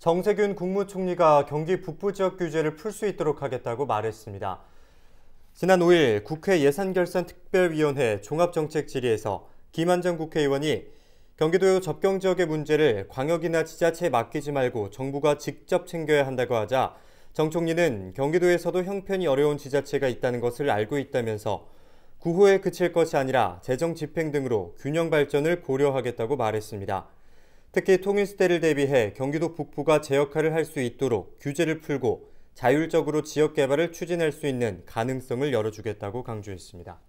정세균 국무총리가 경기 북부 지역 규제를 풀 수 있도록 하겠다고 말했습니다. 지난 5일 국회 예산결산특별위원회 종합정책질의에서 김한정 국회의원이 경기도 접경 지역의 문제를 광역이나 지자체에 맡기지 말고 정부가 직접 챙겨야 한다고 하자 정 총리는 경기도에서도 형편이 어려운 지자체가 있다는 것을 알고 있다면서 구호에 그칠 것이 아니라 재정 집행 등으로 균형 발전을 고려하겠다고 말했습니다. 특히 통일시대를 대비해 경기도 북부가 제 역할을 할 수 있도록 규제를 풀고 자율적으로 지역 개발을 추진할 수 있는 가능성을 열어주겠다고 강조했습니다.